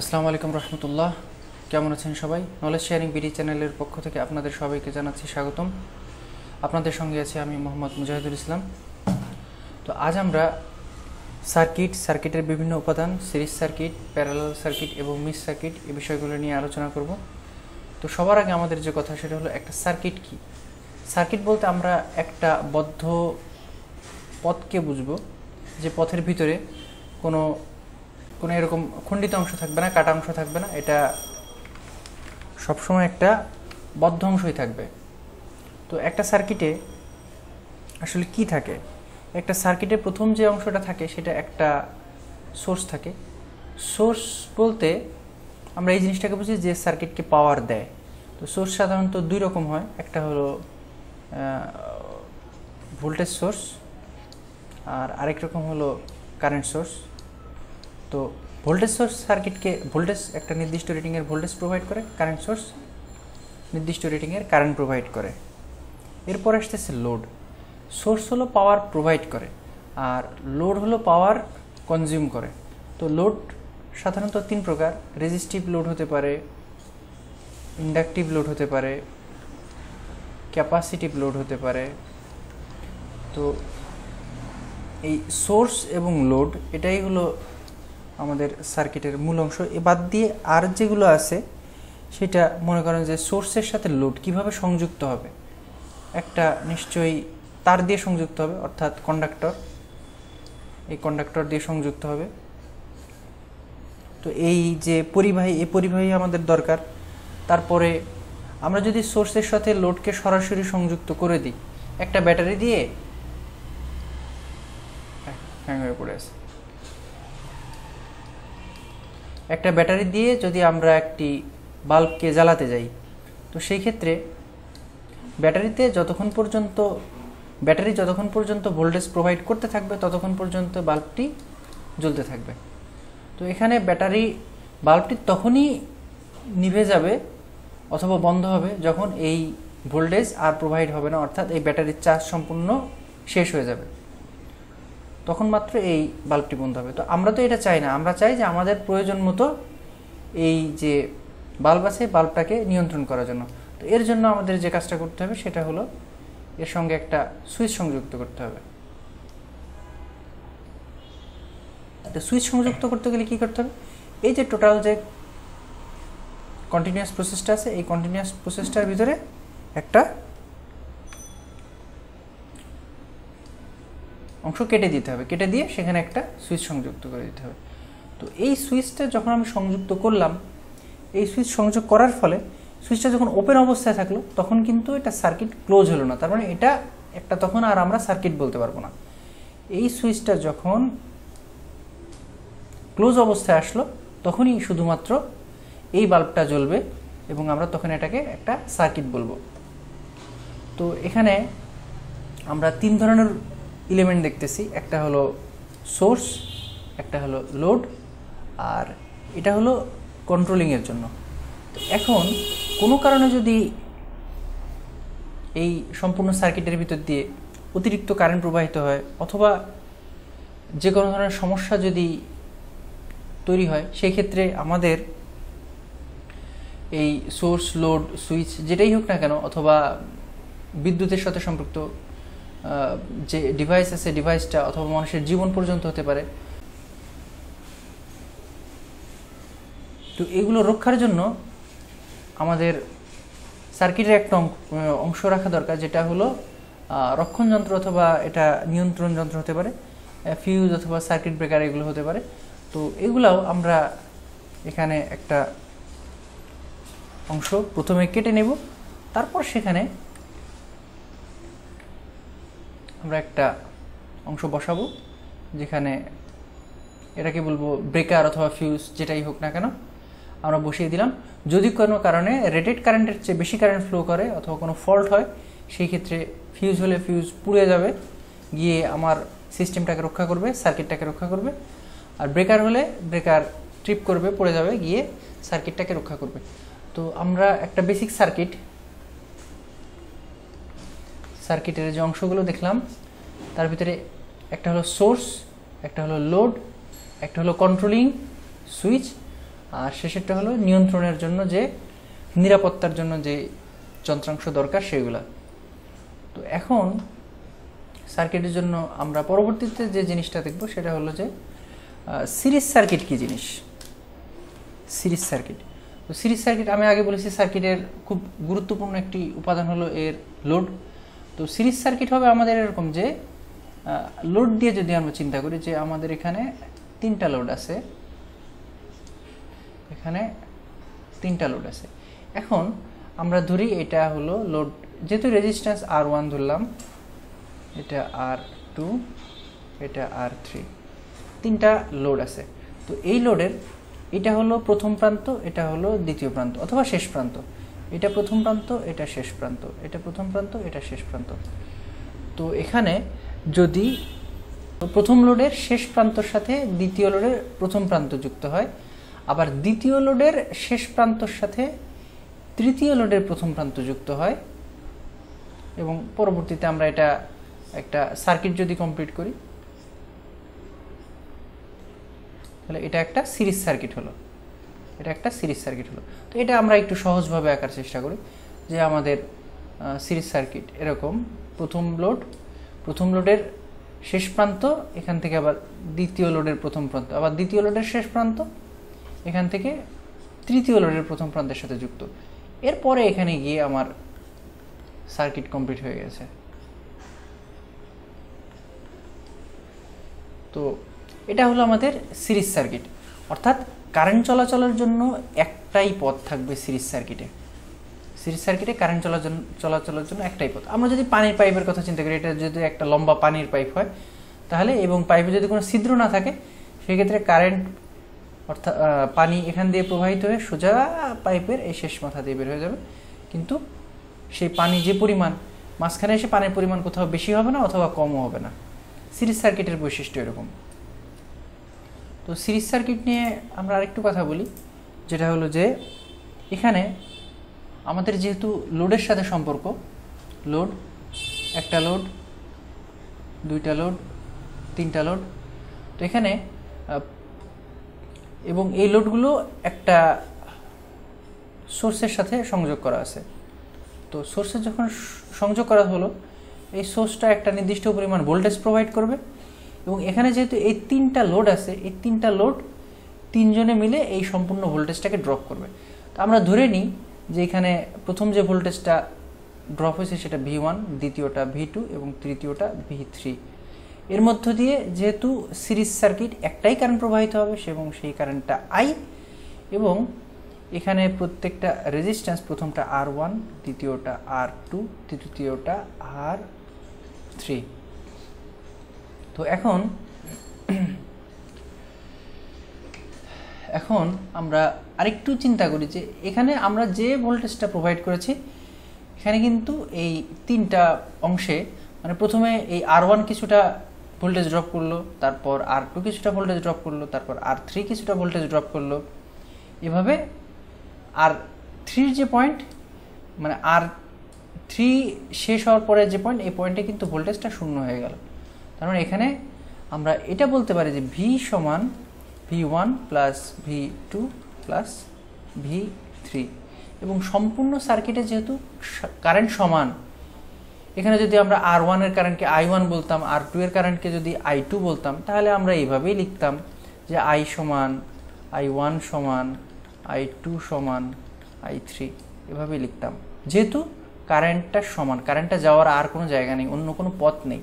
আসসালামু আলাইকুম রহমতুল্লাহ কেমন আছেন সবাই নলেজ শেয়ারিং বিডি চ্যানেলের পক্ষ থেকে আপনাদের সবাইকে জানাচ্ছি স্বাগতম আপনাদের সঙ্গে আছি আমি মোহাম্মদ মুজাহিদুল ইসলাম তো আজ আমরা সার্কিট সার্কিটের বিভিন্ন উপাদান সিরিজ সার্কিট প্যারালাল সার্কিট এবং মিস সার্কিট এই বিষয়গুলো নিয়ে আলোচনা করব তো সবার আগে আমাদের যে কথা সেটা হলো একটা সার্কিট কি সার্কিট বলতে আমরা একটা বদ্ধ পথকে বুঝব যে পথের ভিতরে কোনো কোনো এরকম খণ্ডিত অংশ থাকবে না কাটা অংশ থাকবে না এটা সবসময় একটা বদ্ধ অংশই থাকবে তো একটা সার্কিটে আসলে কি থাকে একটা সার্কিটের প্রথম যে অংশটা থাকে সেটা একটা সোর্স থাকে সোর্স বলতে আমরা এই জিনিসটাকে বুঝি যে সার্কিটকে পাওয়ার দেয় তো সোর্স সাধারণত দুই রকম হয় একটা হলো ভোল্টেজ সোর্স আর আরেক রকম হলো কারেন্ট সোর্স তো ভোল্টেজ সোর্স সার্কিটকে ভোল্টেজ একটা নির্দিষ্ট রেটিংয়ের ভোল্টেজ প্রোভাইড করে কারেন্ট সোর্স নির্দিষ্ট রেটিংয়ের কারেন্ট প্রোভাইড করে এরপর আসতেছে লোড সোর্স হলো পাওয়ার প্রোভাইড করে আর লোড হলো পাওয়ার কনজিউম করে তো লোড সাধারণত তিন প্রকার রেজিস্টিভ লোড হতে পারে ইন্ডাকটিভ লোড হতে পারে ক্যাপাসিটিভ লোড হতে পারে তো এই সোর্স এবং লোড এটাই হলো আমাদের সার্কিটের মূল অংশ এ বাদ দিয়ে আর যেগুলো আছে সেটা মনে করেন যে সোর্সের সাথে লোড কিভাবে সংযুক্ত হবে একটা নিশ্চয়ই তার দিয়ে সংযুক্ত হবে অর্থাৎ কন্ডাক্টর এই কন্ডাক্টর দিয়ে সংযুক্ত হবে তো এই যে পরিবাহী এই পরিবাহী আমাদের দরকার তারপরে আমরা যদি সোর্সের সাথে লোডকে সরাসরি সংযুক্ত করে দিই একটা ব্যাটারি দিয়ে হ্যাং হয়ে পড়ে আছে একটা ব্যাটারি দিয়ে যদি আমরা একটি বাল্বকে জ্বালাতে যাই তো সেই ক্ষেত্রে ব্যাটারিতে যতক্ষণ পর্যন্ত ব্যাটারি যতক্ষণ পর্যন্ত ভোল্টেজ প্রোভাইড করতে থাকবে ততক্ষণ পর্যন্ত বাল্বটি জ্বলতে থাকবে তো এখানে ব্যাটারি বাল্বটি তখনই নিভে যাবে অথবা বন্ধ হবে যখন এই ভোল্টেজ আর প্রোভাইড হবে না অর্থাৎ এই ব্যাটারির চার্জ সম্পূর্ণ শেষ হয়ে যাবে তখন মাত্র এই বাল্বটি বন্ধ হবে তো আমরা তো এটা চাই না আমরা চাই যে আমাদের প্রয়োজন মতো এই যে বাল্ব আছে বাল্বটাকে নিয়ন্ত্রণ করার জন্য তো এর জন্য আমাদের যে কাজটা করতে হবে সেটা হলো এর সঙ্গে একটা সুইচ সংযুক্ত করতে হবে তো সুইচ সংযুক্ত করতে গেলে কী করতে হবে এই যে টোটাল যে কন্টিনিউয়াস প্রসেসটা আছে এই কন্টিনিউয়াস প্রসেসটার ভিতরে একটা অংশ কেটে দিতে হবে কেটে দিয়ে সেখানে একটা সুইচ সংযুক্ত করে দিতে হবে তো এই সুইচটা যখন আমি সংযুক্ত করলাম এই সুইচ সংযোগ করার ফলে সুইচটা যখন ওপেন অবস্থায় থাকলো তখন কিন্তু এটা সার্কিট ক্লোজ হলো না তার মানে এটা একটা তখন আর আমরা সার্কিট বলতে পারবো না এই সুইচটা যখন ক্লোজ অবস্থায় আসলো তখনই শুধুমাত্র এই বাল্বটা জ্বলবে এবং আমরা তখন এটাকে একটা সার্কিট বলবো তো এখানে আমরা তিন ধরনের এলিমেন্ট দেখতেছি একটা হলো সোর্স একটা হলো লোড আর এটা হলো কন্ট্রোলিংয়ের জন্য তো এখন কোনো কারণে যদি এই সম্পূর্ণ সার্কিটের ভিতর দিয়ে অতিরিক্ত কারেন্ট প্রবাহিত হয় অথবা যে কোনো ধরনের সমস্যা যদি তৈরি হয় সেই ক্ষেত্রে আমাদের এই সোর্স লোড সুইচ যেটাই হোক না কেন অথবা বিদ্যুতের সাথে সম্পৃক্ত যে ডিভাইস আছে ডিভাইসটা অথবা মানুষের জীবন পর্যন্ত হতে পারে তো এগুলো রক্ষার জন্য আমাদের সার্কিটের একটা অংশ রাখা দরকার যেটা হলো রক্ষণ যন্ত্র অথবা এটা নিয়ন্ত্রণ যন্ত্র হতে পারে ফিউজ অথবা সার্কিট ব্রেকার এগুলো হতে পারে তো এগুলাও আমরা এখানে একটা অংশ প্রথমে কেটে নেব তারপর সেখানে আমরা একটা অংশ বসাবো যেখানে এটাকে বলবো ব্রেকার অথবা ফিউজ যেটাই হোক না কেন আমরা বসিয়ে দিলাম যদি কোনো কারণে রেটেড কারেন্টের চেয়ে বেশি কারেন্ট ফ্লো করে অথবা কোনো ফল্ট হয় সেই ক্ষেত্রে ফিউজ হলে ফিউজ পুড়ে যাবে গিয়ে আমার সিস্টেমটাকে রক্ষা করবে সার্কিটটাকে রক্ষা করবে আর ব্রেকার হলে ব্রেকার ট্রিপ করবে পড়ে যাবে গিয়ে সার্কিটটাকে রক্ষা করবে তো আমরা একটা বেসিক সার্কিট সার্কিটের যে অংশগুলো দেখলাম তার ভিতরে একটা হলো সোর্স একটা হলো লোড একটা হলো কন্ট্রোলিং সুইচ আর শেষেরটা হলো নিয়ন্ত্রণের জন্য যে নিরাপত্তার জন্য যে যন্ত্রাংশ দরকার সেগুলো তো এখন সার্কিটের জন্য আমরা পরবর্তীতে যে জিনিসটা দেখব সেটা হলো যে সিরিজ সার্কিট কি জিনিস সিরিজ সার্কিট তো সিরিজ সার্কিট আমি আগে বলেছি সার্কিটের খুব গুরুত্বপূর্ণ একটি উপাদান হলো এর লোড তো সিরিজ সার্কিট হবে আমাদের এরকম যে লোড দিয়ে যদি আমরা চিন্তা করি যে আমাদের এখানে তিনটা লোড আছে এখানে তিনটা লোড আছে এখন আমরা ধরি এটা হলো লোড যেহেতু রেজিস্ট্যান্স আর ওয়ান ধরলাম এটা আর টু এটা আর থ্রি তিনটা লোড আছে তো এই লোডের এটা হলো প্রথম প্রান্ত এটা হলো দ্বিতীয় প্রান্ত অথবা শেষ প্রান্ত এটা প্রথম প্রান্ত এটা শেষ প্রান্ত এটা প্রথম প্রান্ত এটা শেষ প্রান্ত তো এখানে যদি প্রথম লোডের শেষ প্রান্তর সাথে দ্বিতীয় লোডের প্রথম প্রান্ত যুক্ত হয় আবার দ্বিতীয় লোডের শেষ প্রান্তর সাথে তৃতীয় লোডের প্রথম প্রান্ত যুক্ত হয় এবং পরবর্তীতে আমরা এটা একটা সার্কিট যদি কমপ্লিট করি তাহলে এটা একটা সিরিজ সার্কিট হলো এটা একটা সিরিজ সার্কিট হলো তো এটা আমরা একটু সহজভাবে আঁকার চেষ্টা করি যে আমাদের সিরিজ সার্কিট এরকম প্রথম লোড প্রথম লোডের শেষ প্রান্ত এখান থেকে আবার দ্বিতীয় লোডের প্রথম প্রান্ত আবার দ্বিতীয় লোডের শেষ প্রান্ত এখান থেকে তৃতীয় লোডের প্রথম প্রান্তের সাথে যুক্ত এরপরে এখানে গিয়ে আমার সার্কিট কমপ্লিট হয়ে গেছে তো এটা হলো আমাদের সিরিজ সার্কিট অর্থাৎ কারেন্ট চলাচলের জন্য একটাই পথ থাকবে সিরিজ সার্কিটে সিরিজ সার্কিটে কারেন্ট চলাচল চলাচলের জন্য একটাই পথ আমরা যদি পানির পাইপের কথা চিন্তা করি এটা যদি একটা লম্বা পানির পাইপ হয় তাহলে এবং পাইপে যদি কোনো ছিদ্র না থাকে সেক্ষেত্রে কারেন্ট অর্থাৎ পানি এখান দিয়ে প্রবাহিত হয়ে সোজা পাইপের এই শেষ মাথা দিয়ে বের হয়ে যাবে কিন্তু সেই পানি যে পরিমাণ মাঝখানে এসে পানির পরিমাণ কোথাও বেশি হবে না অথবা কমও হবে না সিরিজ সার্কিটের বৈশিষ্ট্য এরকম তো সিরিজ সার্কিট নিয়ে আমরা আরেকটু কথা বলি যেটা হলো যে এখানে আমাদের যেহেতু লোডের সাথে সম্পর্ক লোড একটা লোড দুইটা লোড তিনটা লোড তো এখানে এবং এই লোডগুলো একটা সোর্সের সাথে সংযোগ করা আছে তো সোর্সের যখন সংযোগ করা হলো এই সোর্সটা একটা নির্দিষ্ট পরিমাণ ভোল্টেজ প্রোভাইড করবে এবং এখানে যেহেতু এই তিনটা লোড আছে এই তিনটা লোড তিনজনে মিলে এই সম্পূর্ণ ভোল্টেজটাকে ড্রপ করবে তো আমরা ধরে নিই যে এখানে প্রথম যে ভোল্টেজটা ড্রপ হয়েছে সেটা ভি ওয়ান দ্বিতীয়টা ভি টু এবং তৃতীয়টা ভি থ্রি এর মধ্য দিয়ে যেহেতু সিরিজ সার্কিট একটাই কারেন্ট প্রবাহিত হবে সে এবং সেই কারেন্টটা আই এবং এখানে প্রত্যেকটা রেজিস্ট্যান্স প্রথমটা আর ওয়ান দ্বিতীয়টা আর টু তৃতীয়টা আর থ্রি তো এখন এখন আমরা আরেকটু চিন্তা করি যে এখানে আমরা যে ভোল্টেজটা প্রোভাইড করেছি এখানে কিন্তু এই তিনটা অংশে মানে প্রথমে এই আর ওয়ান কিছুটা ভোল্টেজ ড্রপ করলো তারপর আর টু কিছুটা ভোল্টেজ ড্রপ করলো তারপর আর থ্রি কিছুটা ভোল্টেজ ড্রপ করলো এভাবে আর থ্রির যে পয়েন্ট মানে আর থ্রি শেষ হওয়ার পরে যে পয়েন্ট এই পয়েন্টে কিন্তু ভোল্টেজটা শূন্য হয়ে গেল কারণ এখানে আমরা এটা বলতে পারি যে ভি সমান V one plus V two plus V three এবং সম্পূর্ণ সার্কিটে যেহেতু কারেন্ট সমান এখানে যদি আমরা আর ওয়ানের কারেন্টকে আই ওয়ান বলতাম আর টু এর কারেন্টকে যদি আই টু বলতাম তাহলে আমরা এইভাবেই লিখতাম যে আই সমান আই ওয়ান সমান আই টু সমান আই থ্রি এভাবেই লিখতাম যেহেতু কারেন্টটা সমান কারেন্টটা যাওয়ার আর কোনো জায়গা নেই অন্য কোনো পথ নেই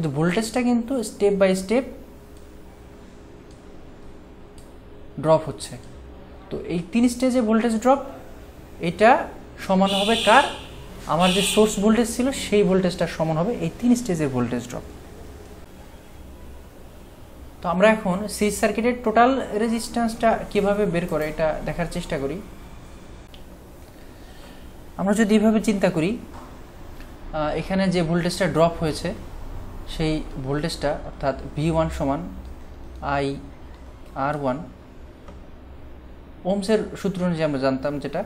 কিন্তু ভোল্টেজটা কিন্তু স্টেপ বাই স্টেপ ড্রপ হচ্ছে তো এই তিন স্টেজে ভোল্টেজ ড্রপ এটা সমান হবে কার আমার যে সোর্স ভোল্টেজ ছিল সেই ভোল্টেজটা সমান হবে এই তিন স্টেজের ভোল্টেজ ড্রপ তো আমরা এখন সিরিজ সার্কিটের টোটাল রেজিস্ট্যান্সটা কিভাবে বের করে এটা দেখার চেষ্টা করি আমরা যদি এভাবে চিন্তা করি এখানে যে ভোল্টেজটা ড্রপ হয়েছে সেই ভোল্টেজটা অর্থাৎ ভি ওয়ান সমান আই আর ওয়ান ওমসের সূত্র অনুযায়ী আমরা জানতাম যেটা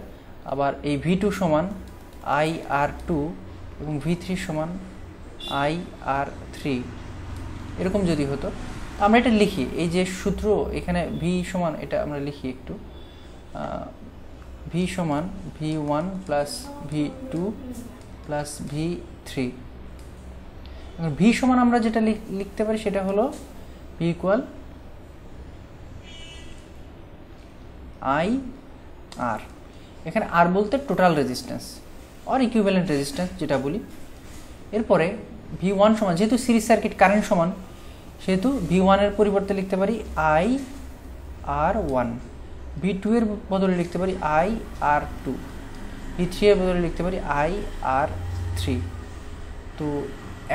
আবার এই ভি টু সমান আই আর টু এবং ভি থ্রি সমান আই আর থ্রি এরকম যদি হতো আমরা এটা লিখি এই যে সূত্র এখানে ভি সমান এটা আমরা লিখি একটু ভি সমান V one plus V two plus V three V সমান আমরা যেটা লিখতে পারি সেটা হলো ভি ইকুয়াল আই আর এখানে আর বলতে total resistance or equivalent resistance যেটা বলি এরপরে ভি ওয়ান সমান যেহেতু সিরিজ সার্কিট কারেন্ট সমান সেহেতু ভি ওয়ানের পরিবর্তে লিখতে পারি I R one V two এর বদলে লিখতে পারি I R two V three এর বদলে লিখতে পারি আই আর থ্রি তো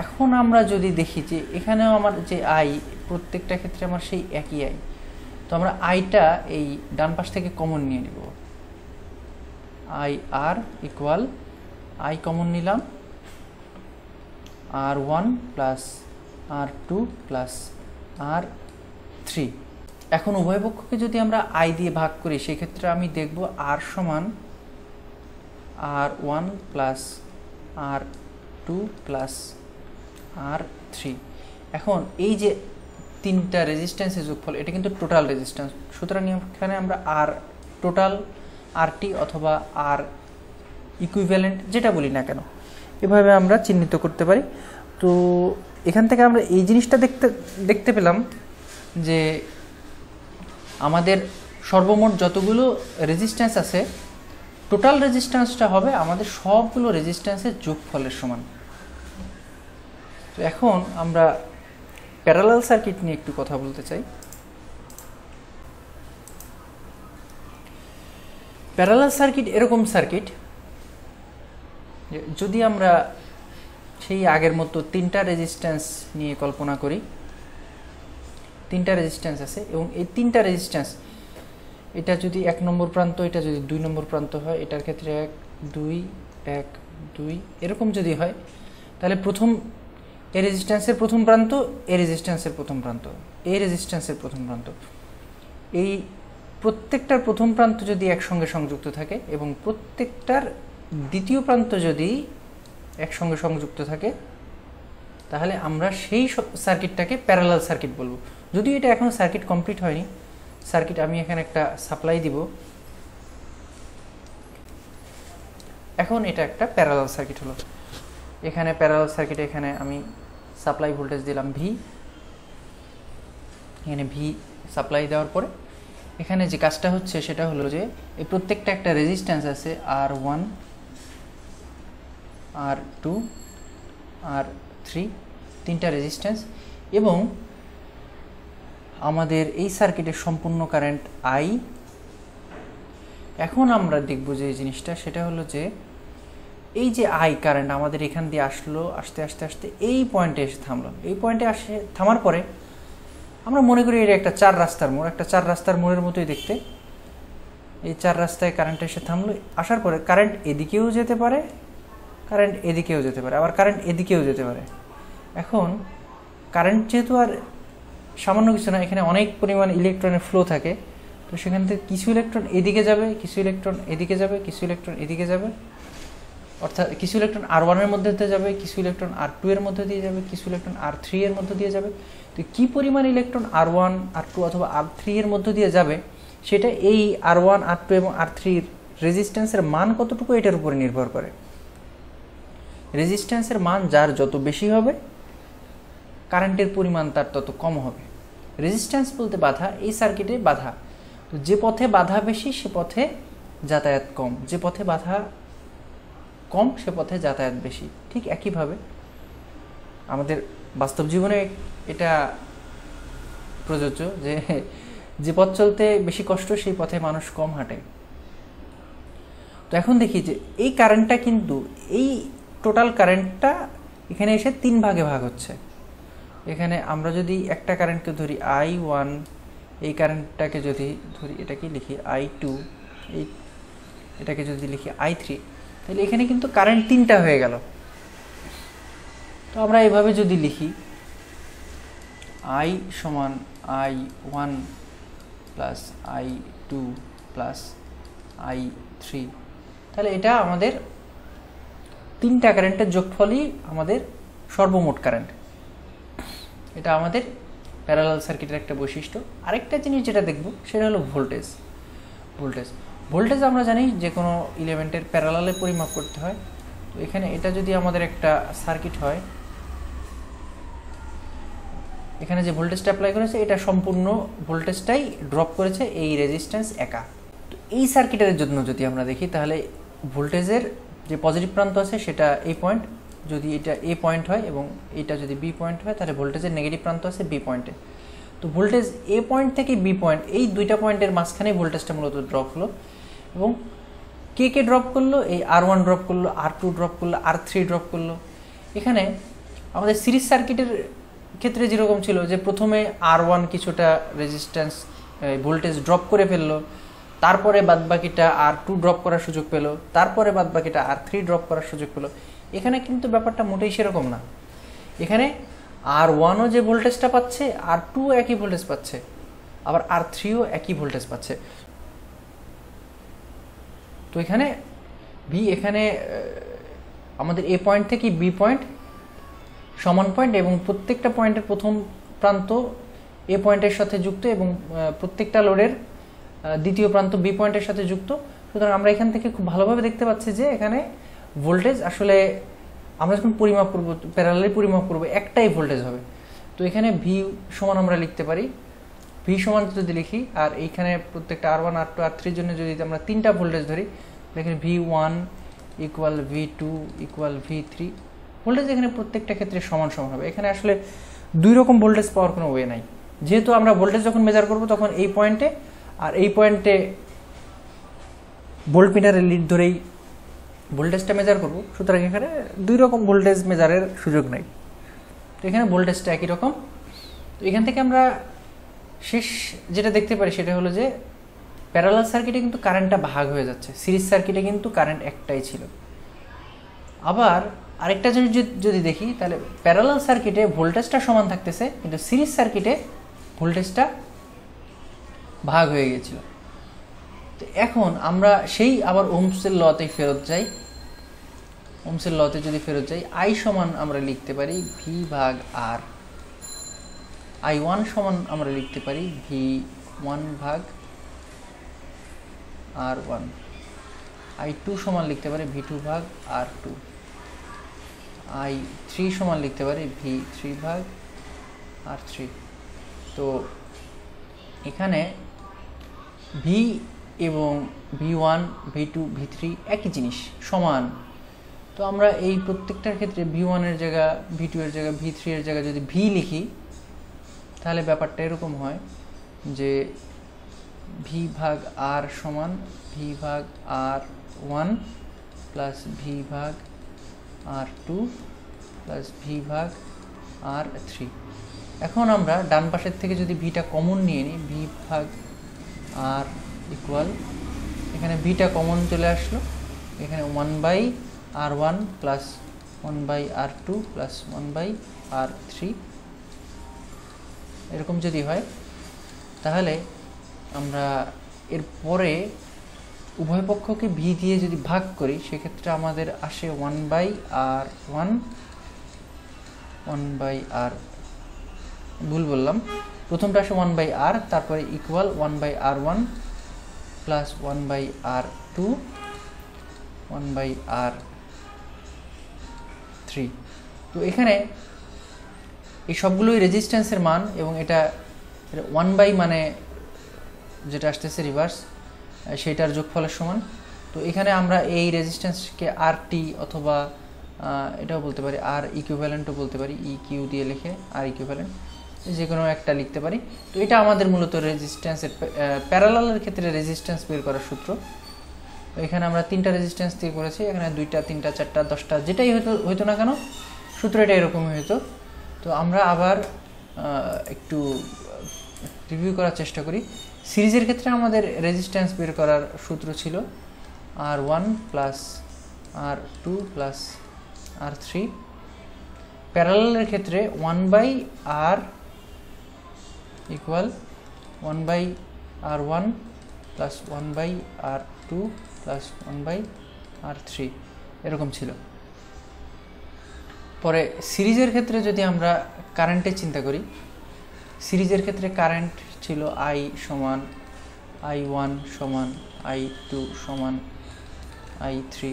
এখন আমরা যদি দেখি যে এখানেও আমার যে আই প্রত্যেকটা ক্ষেত্রে আমার সেই একই আই তো আমরা আইটা এই ডান পাশ থেকে কমন নিয়ে নেব I R equal I common নিলাম R one plus R two plus R three এখন উভয় পক্ষকে যদি আমরা আই দিয়ে ভাগ করি সেক্ষেত্রে আমি দেখব আর সমান R one plus R two plus R three এখন এই যে তিনটা রেজিস্ট্যান্সের যোগফল এটা কিন্তু টোটাল রেজিস্ট্যান্স সুতরাং এখানে আমরা আর টোটাল আরটি অথবা আর ইকুইভ্যালেন্ট যেটা বলি না কেন এভাবে আমরা চিহ্নিত করতে পারি তো এখান থেকে আমরা এই জিনিসটা দেখতে দেখতে পেলাম যে আমাদের সর্বমোট যতগুলো রেজিস্ট্যান্স আছে টোটাল রেজিস্ট্যান্সটা হবে আমাদের সবগুলো রেজিস্ট্যান্সের যোগফলের সমান তো এখন আমরা প্যারালাল সার্কিট নিয়ে একটু কথা বলতে চাই প্যারালাল সার্কিট এরকম সার্কিট যদি আমরা সেই আগের মতো তিনটা রেজিস্ট্যান্স নিয়ে কল্পনা করি তিনটা রেজিস্ট্যান্স আছে এবং এই তিনটা রেজিস্ট্যান্স এটা যদি এক নম্বর প্রান্ত এটা যদি দুই নম্বর প্রান্ত হয় এটার ক্ষেত্রে এক দুই এক দুই এরকম যদি হয় তাহলে প্রথম এ রেজিস্ট্যান্সের প্রথম প্রান্ত এ রেজিস্ট্যান্সের প্রথম প্রান্ত এ রেজিস্ট্যান্সের প্রথম প্রান্ত এই প্রত্যেকটার প্রথম প্রান্ত যদি একসঙ্গে সংযুক্ত থাকে এবং প্রত্যেকটার দ্বিতীয় প্রান্ত যদি একসঙ্গে সংযুক্ত থাকে তাহলে আমরা সেই সার্কিটটাকে প্যারালাল সার্কিট বলবো যদিও এটা এখনও সার্কিট কমপ্লিট হয়নি সার্কিট আমি এখানে একটা সাপ্লাই দিব এখন এটা একটা প্যারালাল সার্কিট হলো এখানে প্যারালাল সার্কিট এখানে আমি সাপ্লাই ভোল্টেজ দিলাম ভি এখানে ভি সাপ্লাই দেওয়ার পরে এখানে যে কাজটা হচ্ছে সেটা হলো যে এই প্রত্যেকটা একটা রেজিস্ট্যান্স আছে R one R two R three তিনটা রেজিস্ট্যান্স এবং আমাদের এই সার্কিটের সম্পূর্ণ কারেন্ট আই এখন আমরা দেখব যে জিনিসটা সেটা হলো যে এই যে আই কারেন্ট আমাদের এখান দিয়ে আসলো আস্তে আস্তে আস্তে এই পয়েন্টে এসে থামলো এই পয়েন্টে আসে থামার পরে আমরা মনে করি এটা একটা চার রাস্তার মোড় একটা চার রাস্তার মোড়ের মতোই দেখতে এই চার রাস্তায় কারেন্ট এসে থামলো আসার পরে কারেন্ট এদিকেও যেতে পারে কারেন্ট এদিকেও যেতে পারে আবার কারেন্ট এদিকেও যেতে পারে এখন কারেন্ট যেহেতু আর সামান্য কিছু না এখানে অনেক পরিমাণ ইলেকট্রনের ফ্লো থাকে তো সেখান থেকে কিছু ইলেকট্রন এদিকে যাবে কিছু ইলেকট্রন এদিকে যাবে কিছু ইলেকট্রন এদিকে যাবে অর্থাৎ কিছু ইলেকট্রন আর ওয়ানের মধ্যে দিয়ে যাবে কিছু ইলেকট্রন আর টু এর মধ্যে দিয়ে যাবে কিছু ইলেকট্রন আর থ্রি এর মধ্যে দিয়ে যাবে তো কি পরিমাণ electron R one R two অথবা আর থ্রি এর মধ্যে দিয়ে যাবে সেটা এই আর ওয়ান আর টু এবং আর থ্রির রেজিস্ট্যান্সের মান কতটুকু এটার উপরে নির্ভর করে রেজিস্ট্যান্সের মান যার যত বেশি হবে কারেন্টের পরিমাণ তার তত কম হবে রেজিস্ট্যান্স বলতে বাধা এই সার্কিটে বাধা তো যে পথে বাধা বেশি সে পথে যাতায়াত কম যে পথে বাধা কম সে পথে যাতায়াত বেশি ঠিক একইভাবে আমাদের বাস্তব জীবনে এটা প্রযোজ্য যে যে পথ চলতে বেশি কষ্ট সেই পথে মানুষ কম হাঁটে তো এখন দেখি যে এই কারেন্টটা কিন্তু এই টোটাল কারেন্টটা এখানে এসে তিন ভাগে ভাগ হচ্ছে এখানে আমরা যদি একটা কারেন্টকে ধরি আই ওয়ান এই কারেন্টটাকে যদি ধরি এটাকে লিখি আই টু এই এটাকে যদি লিখি আই থ্রি তাহলে এখানে কিন্তু কারেন্ট তিনটা হয়ে গেল তো আমরা এভাবে যদি লিখি আই সমান I one plus I two plus I three তাহলে এটা আমাদের তিনটা কারেন্টের যোগফলই আমাদের সর্বমোট কারেন্ট এটা আমাদের প্যারালাল সার্কিটের একটা বৈশিষ্ট্য আরেকটা জিনিস যেটা দেখব সেটা হলো ভোল্টেজ ভোল্টেজ ভোল্টেজ আমরা জানি যে কোনো ইলেমেন্টের প্যারালালে পরিমাপ করতে হয় তো এখানে এটা যদি আমাদের একটা সার্কিট হয় এখানে যে ভোল্টেজটা অ্যাপ্লাই করেছে এটা সম্পূর্ণ ভোল্টেজটাই ড্রপ করেছে এই রেজিস্ট্যান্স একা তো এই সার্কিটের জন্য যদি আমরা দেখি তাহলে ভোল্টেজের যে পজিটিভ প্রান্ত আছে সেটা এই পয়েন্ট যদি এটা এ পয়েন্ট হয় এবং এটা যদি বি পয়েন্ট হয় তাহলে ভোল্টেজের নেগেটিভ প্রান্ত আছে বি পয়েন্টে তো ভোল্টেজ এ পয়েন্ট থেকে বি পয়েন্ট এই দুইটা পয়েন্টের মাঝখানেই ভোল্টেজটা মূলত ড্রপ হলো এবং কে কে ড্রপ করলো এই আর ওয়ান ড্রপ করলো আর টু ড্রপ করলো আর থ্রি ড্রপ করলো এখানে আমাদের সিরিজ সার্কিটের ক্ষেত্রে যেরকম ছিল যে প্রথমে আর ওয়ান কিছুটা রেজিস্ট্যান্স ভোল্টেজ ড্রপ করে ফেললো তারপরে বাদবাকিটা আর টু ড্রপ করার সুযোগ পেলো তারপরে বাদবাকিটা আর থ্রি ড্রপ করার সুযোগ পেলো এখানে কিন্তু ব্যাপারটা মোটেই সেরকম না এখানে আর ওয়ানও যে ভোল্টেজটা পাচ্ছে আর টু একই ভোল্টেজ পাচ্ছে আবার আর থ্রিও একই ভোল্টেজ পাচ্ছে তো এখানে বি এখানে আমাদের এ পয়েন্ট থেকে বি পয়েন্ট সমান পয়েন্ট এবং প্রত্যেকটা পয়েন্টের প্রথম প্রান্ত এ পয়েন্টের সাথে যুক্ত এবং প্রত্যেকটা লোডের দ্বিতীয় প্রান্ত বি পয়েন্টের সাথে যুক্ত সুতরাং আমরা এখান থেকে খুব ভালোভাবে দেখতে পাচ্ছি যে এখানে ভোল্টেজ আসলে আমরা যখন পরিমাপ করবো প্যারালালি পরিমাপ করবো একটাই ভোল্টেজ হবে তো এখানে ভি সমান আমরা লিখতে পারি ভি সমান যদি লিখি আর এইখানে প্রত্যেকটা আর ওয়ান আর টু আর থ্রির জন্য যদি আমরা তিনটা ভোল্টেজ ধরি এখানে V one equal V two equal V three voltage এখানে প্রত্যেকটা ক্ষেত্রে সমান সমান হবে এখানে আসলে দুই রকম ভোল্টেজ পাওয়ার কোনো ওয়ে নাই যেহেতু আমরা ভোল্টেজ যখন মেজার করব তখন এই পয়েন্টে আর এই পয়েন্টে ভোল্ট মিটারের লিড ধরেই ভোল্টেজটা মেজার করব সুতরাং এখানে দুই রকম ভোল্টেজ মেজারের সুযোগ নাই তো এখানে ভোল্টেজটা একই রকম তো এখান থেকে আমরা শেষ যেটা দেখতে পারি সেটা হলো যে প্যারালাল সার্কিটে কিন্তু কারেন্টটা ভাগ হয়ে যাচ্ছে সিরিজ সার্কিটে কিন্তু কারেন্ট একটাই ছিল আবার আরেকটা জিনিস যদি দেখি তাহলে প্যারালাল সার্কিটে ভোল্টেজটা সমান থাকতেছে কিন্তু সিরিজ সার্কিটে ভোল্টেজটা ভাগ হয়ে গিয়েছিল তো এখন আমরা সেই আবার ওমসের লতে ফেরত যাই ওমসের লতে যদি ফেরত যাই আই সমান আমরা লিখতে পারি ভি ভাগ আর আই ওয়ান সমান আমরা লিখতে পারি ভি ওয়ান ভাগ আর ওয়ান আই টু সমান লিখতে পারি ভি টু ভাগ আর টু আই থ্রি সমান লিখতে পারি ভি থ্রি ভাগ আর থ্রি তো এখানে ভি এবং V one V two V three একই জিনিস সমান তো আমরা এই প্রত্যেকটার ক্ষেত্রে ভি ওয়ানের জায়গা ভি টু এর জায়গা ভি থ্রি এর জায়গা যদি ভি লিখি তাহলে ব্যাপারটা এরকম হয় যে ভি ভাগ আর সমান ভি ভাগ আর ওয়ান প্লাস ভি ভাগ আর টু প্লাস ভি ভাগ আর থ্রি এখন আমরা ডান পাশের থেকে যদি ভিটা কমন নিয়ে নিই ভি ভাগ আর ইকুয়াল এখানে ভিটা কমন চলে আসলো এখানে one by R one plus one by R two plus one by R three এরকম যদি হয় তাহলে আমরা এরপরে উভয় পক্ষকে ভি দিয়ে যদি ভাগ করি সেক্ষেত্রে আমাদের আসে one by R one one by R ভুল বললাম প্রথমটা আসে ওয়ান বাই আর তারপরে equal one by R one plus one by R two one by R three তো এখানে এই সবগুলোই রেজিস্ট্যান্সের মান এবং এটা ওয়ান বাই মানে যেটা আসতেছে রিভার্স সেটার যোগফলের সমান তো এখানে আমরা এই রেজিস্ট্যান্সকে আর টি অথবা এটাও বলতে পারি আর ইকুইভ্যালেন্টও বলতে পারি ই e কিউ দিয়ে লিখে আর ইকুইভ্যালেন্ট যে কোনো একটা লিখতে পারি তো এটা আমাদের মূলত রেজিস্ট্যান্সের প্যারালালের ক্ষেত্রে রেজিস্ট্যান্স বের করার সূত্র তো এখানে আমরা তিনটা রেজিস্ট্যান্স দিয়ে করেছি এখানে দুইটা তিনটা চারটা দশটা যেটাই হয়তো হইতো না কেন সূত্র এটা এরকমই হইতো তো আমরা আবার একটু রিভিউ করার চেষ্টা করি সিরিজের ক্ষেত্রে আমাদের রেজিস্ট্যান্স বের করার সূত্র ছিল R one plus R two plus R three প্যারালের ক্ষেত্রে one by R equal one by R one plus one by R two plus one by R three এরকম ছিল পরে সিরিজের ক্ষেত্রে যদি আমরা কারেন্টের চিন্তা করি সিরিজের ক্ষেত্রে কারেন্ট ছিল আই সমান আই ওয়ান সমান আই টু সমান আই থ্রি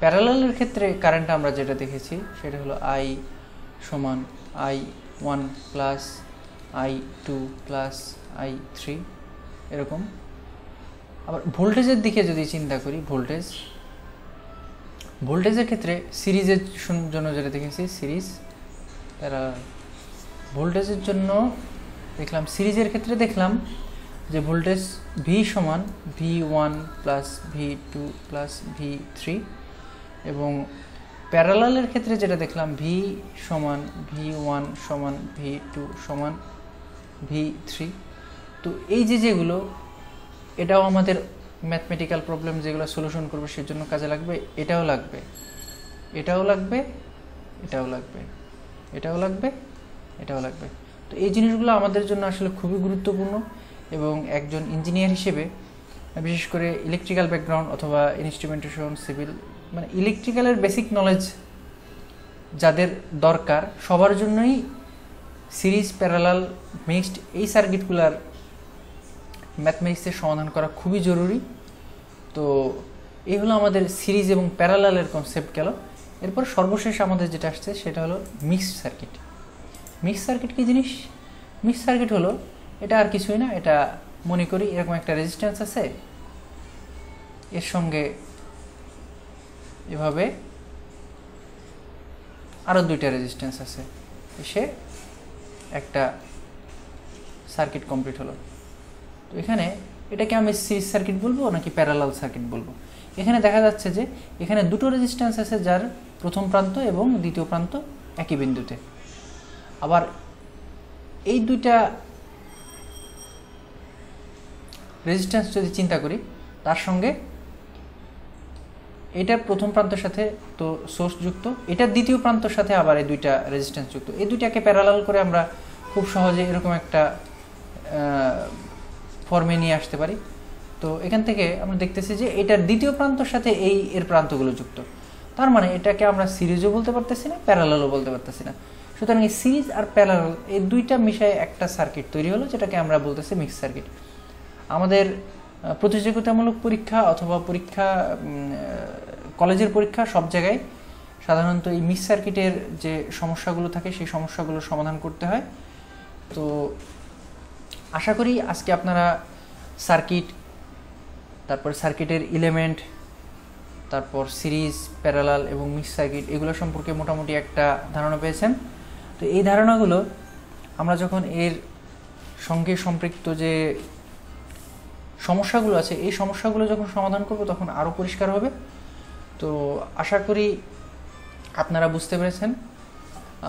প্যারালালের ক্ষেত্রে কারেন্ট আমরা যেটা দেখেছি সেটা হলো আই সমান I one plus I two plus I three এরকম আবার ভোল্টেজের দিকে যদি চিন্তা করি ভোল্টেজ ভোল্টেজের ক্ষেত্রে সিরিজের জন্য যেটা দেখেছি সিরিজ তারা ভোল্টেজের জন্য দেখলাম সিরিজের ক্ষেত্রে দেখলাম যে ভোল্টেজ ভি সমান V one plus V two plus V three এবং প্যারালালের ক্ষেত্রে যেটা দেখলাম ভি সমান ভি ওয়ান সমান ভি টু সমান ভি থ্রি তো এই যে যেগুলো এটাও আমাদের ম্যাথমেটিক্যাল প্রবলেম যেগুলো সলিউশন করবে সেই জন্য কাজে লাগবে এটাও লাগবে এটাও লাগবে এটাও লাগবে এটাও লাগবে এটাও লাগবে তো এই জিনিসগুলো আমাদের জন্য আসলে খুবই গুরুত্বপূর্ণ এবং একজন ইঞ্জিনিয়ার হিসেবে বিশেষ করে ইলেকট্রিক্যাল ব্যাকগ্রাউন্ড অথবা ইনস্ট্রুমেন্টেশন সিভিল মানে ইলেকট্রিক্যালের বেসিক নলেজ যাদের দরকার সবার জন্যই সিরিজ প্যারালাল মিক্সড এই সার্কিটগুলার ম্যাথমেটিক্সের সমাধান করা খুবই জরুরি তো এই হলো আমাদের সিরিজ এবং প্যারালালের কনসেপ্ট গেল এরপর সর্বশেষ আমাদের যেটা আসছে সেটা হলো মিক্স সার্কিট মিক্স সার্কিট কি জিনিস মিক্স সার্কিট হলো এটা আর কিছুই না এটা মনে করি এরকম একটা রেজিস্ট্যান্স আছে এর সঙ্গে এভাবে আরও দুইটা রেজিস্ট্যান্স আছে এসে একটা সার্কিট কমপ্লিট হলো তো এখানে এটাকে আমি সিরিজ সার্কিট বলবো নাকি প্যারালাল সার্কিট বলবো এখানে দেখা যাচ্ছে যে এখানে দুটো রেজিস্ট্যান্স আছে যার প্রথম প্রান্ত এবং দ্বিতীয় প্রান্ত একই বিন্দুতে আবার এই দুইটা রেজিস্ট্যান্স যদি চিন্তা করি তার সঙ্গে এটার প্রথম প্রান্তের সাথে তো সোর্স যুক্ত এটার দ্বিতীয় প্রান্তের সাথে আবার এই দুইটা রেজিস্ট্যান্স যুক্ত এই দুইটাকে প্যারালাল করে আমরা খুব সহজে এরকম একটা ফর্মে নিয়ে আসতে পারি তো এখান থেকে আমরা দেখতেছি যে এটার দ্বিতীয় প্রান্তর সাথে এই এর প্রান্তগুলো যুক্ত তার মানে এটাকে আমরা সিরিজও বলতে পারতেছি না প্যারালালও বলতে পারতেছি না সুতরাং এই সিরিজ আর প্যারালাল এই দুইটা মিশায় একটা সার্কিট তৈরি হলো যেটাকে আমরা বলতেছি মিক্স সার্কিট আমাদের প্রতিযোগিতামূলক পরীক্ষা অথবা পরীক্ষা কলেজের পরীক্ষা সব জায়গায় সাধারণত এই মিক্স সার্কিটের যে সমস্যাগুলো থাকে সেই সমস্যাগুলো সমাধান করতে হয় তো আশা করি আজকে আপনারা সার্কিট তারপর সার্কিটের ইলেমেন্ট তারপর সিরিজ প্যারালাল এবং মিক্স সার্কিট এগুলো সম্পর্কে মোটামুটি একটা ধারণা পেয়েছেন তো এই ধারণাগুলো আমরা যখন এর সঙ্গে সম্পৃক্ত যে সমস্যাগুলো আছে এই সমস্যাগুলো যখন সমাধান করব তখন আরও পরিষ্কার হবে তো আশা করি আপনারা বুঝতে পেরেছেন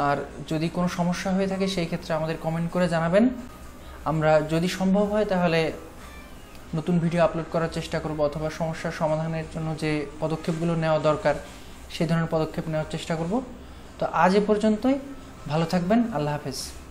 আর যদি কোনো সমস্যা হয়ে থাকে সেই ক্ষেত্রে আমাদের কমেন্ট করে জানাবেন আমরা যদি সম্ভব হয় তাহলে নতুন ভিডিও আপলোড করার চেষ্টা করব অথবা সমস্যার সমাধানের জন্য যে পদক্ষেপগুলো নেওয়া দরকার সেই ধরনের পদক্ষেপ নেওয়ার চেষ্টা করব তো আজ এ পর্যন্তই ভালো থাকবেন আল্লাহ হাফেজ